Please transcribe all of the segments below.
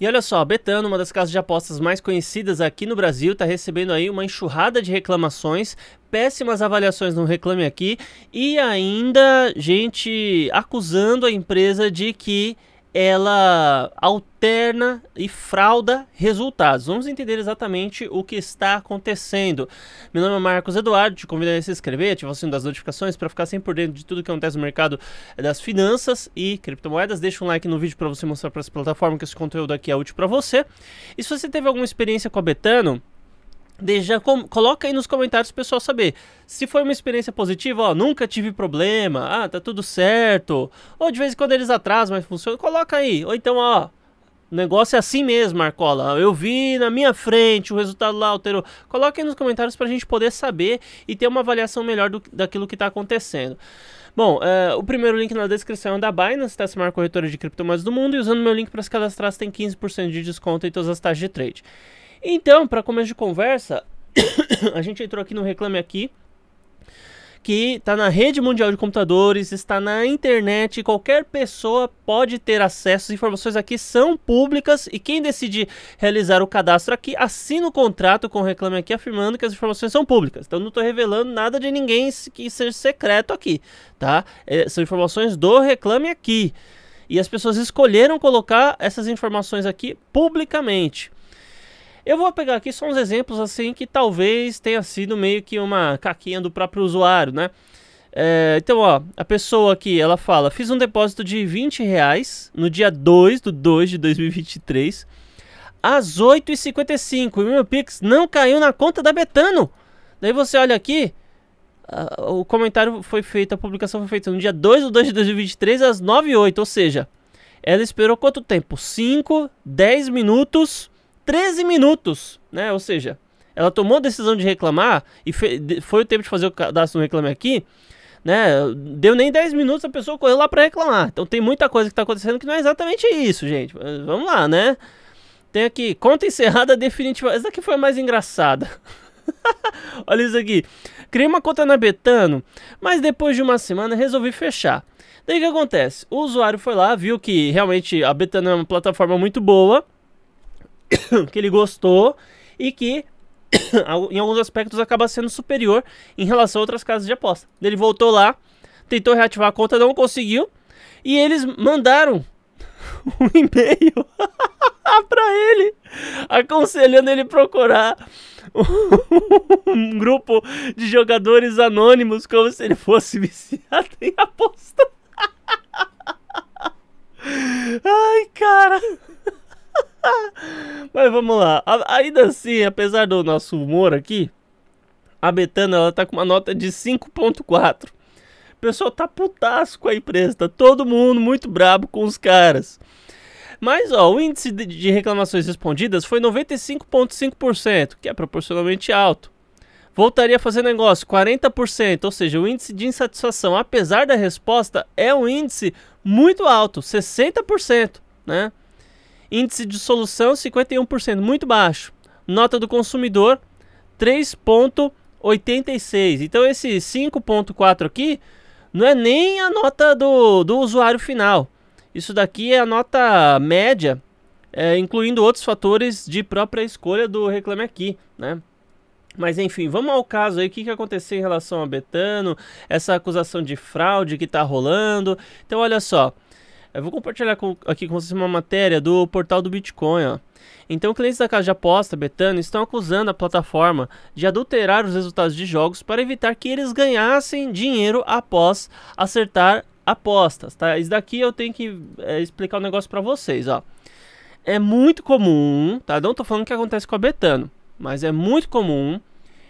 E olha só, a Betano, uma das casas de apostas mais conhecidas aqui no Brasil, está recebendo aí uma enxurrada de reclamações, péssimas avaliações no Reclame Aqui e ainda gente acusando a empresa de que ela alterna e frauda resultados. Vamos entender exatamente o que está acontecendo. Meu nome é Marcos Eduardo, te convido a se inscrever, ativar o sino das notificações para ficar sempre por dentro de tudo que acontece no mercado eh, das finanças e criptomoedas. Deixa um like no vídeo para você mostrar para essa plataforma que esse conteúdo aqui é útil para você. E se você teve alguma experiência com a Betano, Deixa, com, coloca aí nos comentários o pessoal saber. Se foi uma experiência positiva, ó, nunca tive problema, ah, tá tudo certo. Ou de vez em quando eles atrasam, mas funciona, coloca aí. Ou então, ó, o negócio é assim mesmo, Marcola. Eu vi na minha frente o resultado lá alterou. Coloca aí nos comentários pra gente poder saber e ter uma avaliação melhor do, daquilo que tá acontecendo. Bom, é, o primeiro link na descrição é da Binance, tá? Essa é maior corretora de criptomoedas do mundo. E usando meu link para se cadastrar, você tem 15% de desconto em todas as taxas de trade. Então, para começo de conversa, a gente entrou aqui no Reclame Aqui, que está na rede mundial de computadores, está na internet, qualquer pessoa pode ter acesso. As informações aqui são públicas e quem decide realizar o cadastro aqui assina o contrato com o Reclame Aqui afirmando que as informações são públicas. Então não estou revelando nada de ninguém que seja secreto aqui, tá? É, são informações do Reclame Aqui. E as pessoas escolheram colocar essas informações aqui publicamente. Eu vou pegar aqui só uns exemplos assim que talvez tenha sido meio que uma caquinha do próprio usuário, né? É, então, ó, a pessoa aqui, ela fala, fiz um depósito de 20 reais no dia 2 do 2 de 2023, às 8h55, e meu Pix não caiu na conta da Betano. Daí você olha aqui, a, o comentário foi feito, a publicação foi feita no dia 2 do 2 de 2023, às 9h08, ou seja, ela esperou quanto tempo? 5, 10 minutos 13 minutos, né? Ou seja, ela tomou a decisão de reclamar e foi o tempo de fazer o cadastro do Reclame Aqui, né? Deu nem 10 minutos, a pessoa correu lá para reclamar. Então tem muita coisa que está acontecendo que não é exatamente isso, gente. Mas vamos lá, né? Tem aqui, conta encerrada definitiva. Essa aqui foi a mais engraçada. Olha isso aqui. Criei uma conta na Betano, mas depois de uma semana resolvi fechar. Daí o que acontece? O usuário foi lá, viu que realmente a Betano é uma plataforma muito boa, que ele gostou e que em alguns aspectos acaba sendo superior em relação a outras casas de aposta. Ele voltou lá, tentou reativar a conta, não conseguiu e eles mandaram um e-mail para ele, aconselhando ele procurar um grupo de jogadores anônimos como se ele fosse viciado em aposta. Ai, cara. Mas vamos lá. ainda assim, apesar do nosso humor aqui, a Betana ela tá com uma nota de 5.4. O pessoal tá putaço com a empresa, tá todo mundo muito brabo com os caras. Mas ó, o índice de reclamações respondidas foi 95.5%, que é proporcionalmente alto. Voltaria a fazer negócio 40%, ou seja, o índice de insatisfação, apesar da resposta, é um índice muito alto, 60%, né? Índice de solução 51%, muito baixo. Nota do consumidor 3.86. Então esse 5.4 aqui não é nem a nota do, do usuário final. Isso daqui é a nota média, é, incluindo outros fatores de própria escolha do Reclame Aqui, né? Mas enfim, vamos ao caso aí, o que, que aconteceu em relação a Betano, essa acusação de fraude que está rolando. Então olha só, eu vou compartilhar com, aqui com vocês uma matéria do portal do Bitcoin. Ó. Então, clientes da casa de aposta Betano estão acusando a plataforma de adulterar os resultados de jogos para evitar que eles ganhassem dinheiro após acertar apostas. Tá? Isso daqui eu tenho que é, explicar o um negócio para vocês. Ó. É muito comum, tá? não estou falando que acontece com a Betano, mas é muito comum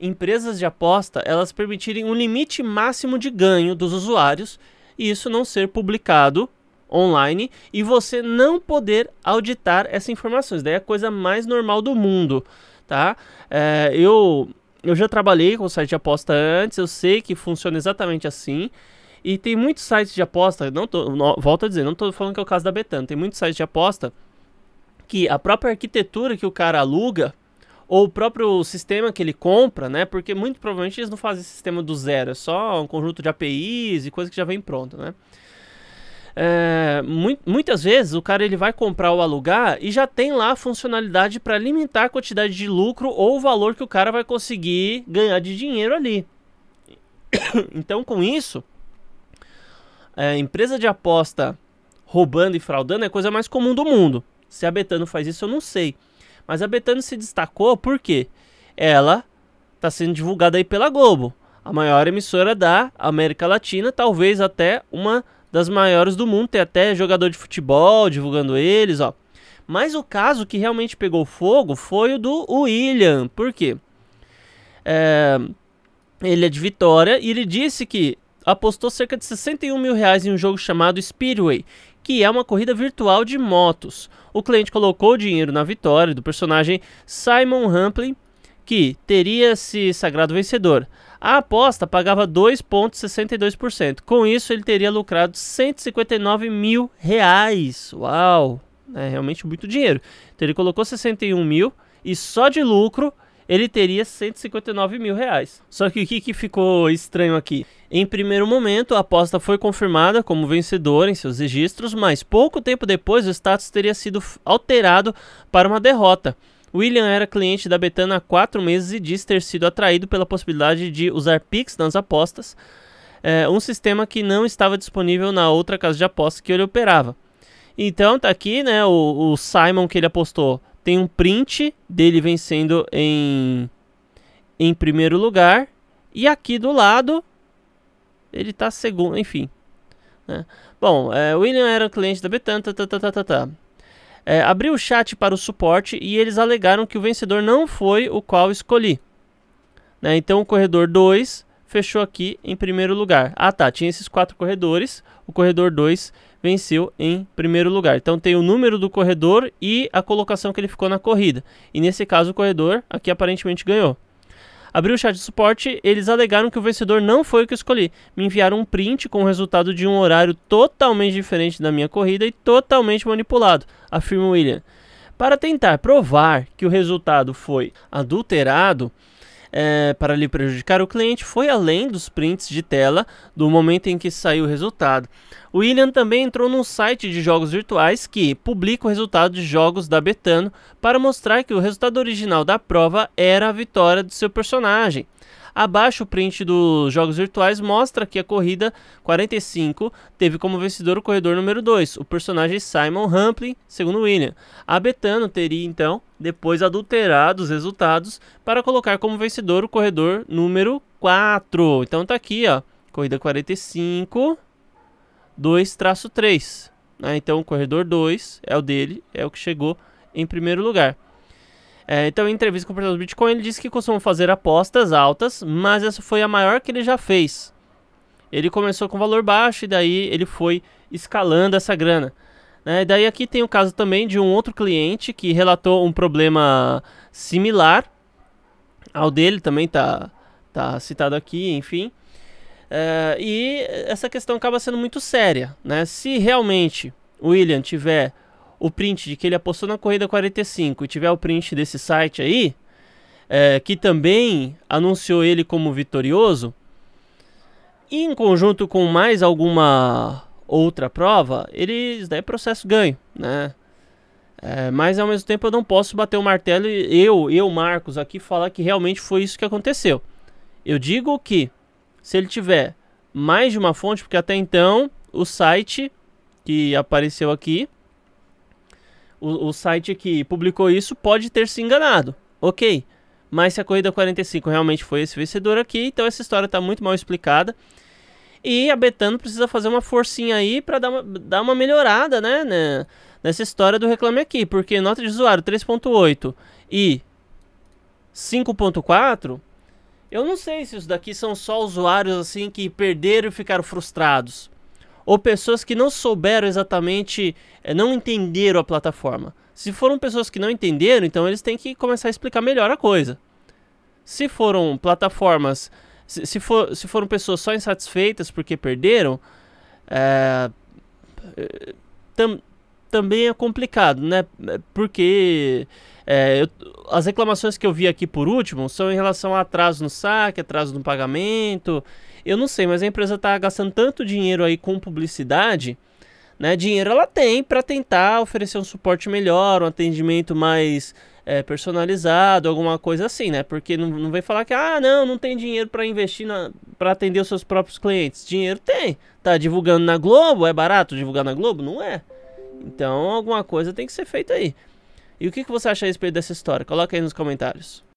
empresas de aposta elas permitirem um limite máximo de ganho dos usuários e isso não ser publicado online e você não poder auditar essas informações. Daí é a coisa mais normal do mundo, tá? É, eu, eu já trabalhei com site de aposta antes, eu sei que funciona exatamente assim. E tem muitos sites de aposta, não, tô, não volto a dizer, não estou falando que é o caso da Betano, tem muitos sites de aposta que a própria arquitetura que o cara aluga ou o próprio sistema que ele compra, né? Porque muito provavelmente eles não fazem esse sistema do zero, é só um conjunto de APIs e coisas que já vem pronto, né? é, mu muitas vezes o cara ele vai comprar ou alugar e já tem lá a funcionalidade para limitar a quantidade de lucro ou o valor que o cara vai conseguir ganhar de dinheiro ali. Então, com isso, é, empresa de aposta roubando e fraudando é a coisa mais comum do mundo. Se a Betano faz isso, eu não sei. Mas a Betano se destacou porque ela está sendo divulgada aí pela Globo, a maior emissora da América Latina, talvez até uma das maiores do mundo. Tem até jogador de futebol divulgando eles, ó. Mas o caso que realmente pegou fogo foi o do William. Por quê? É, ele é de Vitória e ele disse que apostou cerca de 61 mil reais em um jogo chamado Speedway, que é uma corrida virtual de motos. O cliente colocou o dinheiro na vitória do personagem Simon Hamplin que teria se sagrado vencedor. A aposta pagava 2,62%. Com isso, ele teria lucrado 159 mil reais. Uau! É realmente muito dinheiro. Então, ele colocou 61 mil e só de lucro ele teria 159 mil reais. Só que o que, que ficou estranho aqui? Em primeiro momento, a aposta foi confirmada como vencedora em seus registros, mas pouco tempo depois o status teria sido alterado para uma derrota. William era cliente da Betana há quatro meses e diz ter sido atraído pela possibilidade de usar Pix nas apostas, é, um sistema que não estava disponível na outra casa de apostas que ele operava. Então tá aqui, né, o, o Simon que ele apostou tem um print dele vencendo em, em primeiro lugar. E aqui do lado, ele tá segundo, enfim. Né? Bom, é, William era cliente da Betan, tá, tá, tá, tá, tá. tá é, abri o chat para o suporte e eles alegaram que o vencedor não foi o qual escolhi. Né? Então o corredor 2 fechou aqui em primeiro lugar. Ah tá, tinha esses quatro corredores, o corredor 2 venceu em primeiro lugar. Então tem o número do corredor e a colocação que ele ficou na corrida. E nesse caso o corredor aqui aparentemente ganhou. Abri o chat de suporte, eles alegaram que o vencedor não foi o que eu escolhi. Me enviaram um print com o resultado de um horário totalmente diferente da minha corrida e totalmente manipulado, afirma William. Para tentar provar que o resultado foi adulterado, é, para lhe prejudicar o cliente foi além dos prints de tela do momento em que saiu o resultado. William também entrou num site de jogos virtuais que publica o resultado de jogos da Betano para mostrar que o resultado original da prova era a vitória do seu personagem. Abaixo, o print dos jogos virtuais mostra que a corrida 45 teve como vencedor o corredor número 2, o personagem Simon Hamplin, segundo William. A Betano teria então depois adulterar os resultados para colocar como vencedor o corredor número 4. Então tá aqui, ó, corrida 45, 2-3. Né? Então o corredor 2 é o dele, é o que chegou em primeiro lugar. É, então, em entrevista com o portador do Bitcoin, ele disse que costuma fazer apostas altas, mas essa foi a maior que ele já fez. Ele começou com valor baixo e daí ele foi escalando essa grana. Né? Daí aqui tem o caso também de um outro cliente que relatou um problema similar ao dele, também tá, tá citado aqui, enfim. Eh, e essa questão acaba sendo muito séria, né? Se realmente o William tiver o print de que ele apostou na corrida 45 e tiver o print desse site aí, é, que também anunciou ele como vitorioso, em conjunto com mais alguma outra prova, eles daí né, processo ganho, né? É, mas ao mesmo tempo eu não posso bater o martelo e eu, eu, Marcos, aqui falar que realmente foi isso que aconteceu. Eu digo que se ele tiver mais de uma fonte, porque até então o site que apareceu aqui, o, o site que publicou isso pode ter se enganado, ok? Mas se a corrida 45 realmente foi esse vencedor aqui, então essa história está muito mal explicada. E a Betano precisa fazer uma forcinha aí para dar uma, dar uma melhorada, né, né, Nessa história do Reclame Aqui. Porque nota de usuário 3.8 e 5.4, eu não sei se isso daqui são só usuários assim que perderam e ficaram frustrados. Ou pessoas que não souberam exatamente, eh, não entenderam a plataforma. Se foram pessoas que não entenderam, então eles têm que começar a explicar melhor a coisa. Se foram plataformas se, se, for, se foram pessoas só insatisfeitas porque perderam, é, é, tam, também é complicado, né? Porque é, eu, as reclamações que eu vi aqui por último são em relação a atraso no saque, atraso no pagamento. Eu não sei, mas a empresa está gastando tanto dinheiro aí com publicidade né? Dinheiro ela tem para tentar oferecer um suporte melhor, um atendimento mais é, personalizado, alguma coisa assim, né? Porque não, não vem falar que, ah, não, não tem dinheiro para investir, para atender os seus próprios clientes. Dinheiro tem. Tá divulgando na Globo? É barato divulgar na Globo? Não é. Então, alguma coisa tem que ser feita aí. E o que, que você acha a respeito dessa história? Coloca aí nos comentários.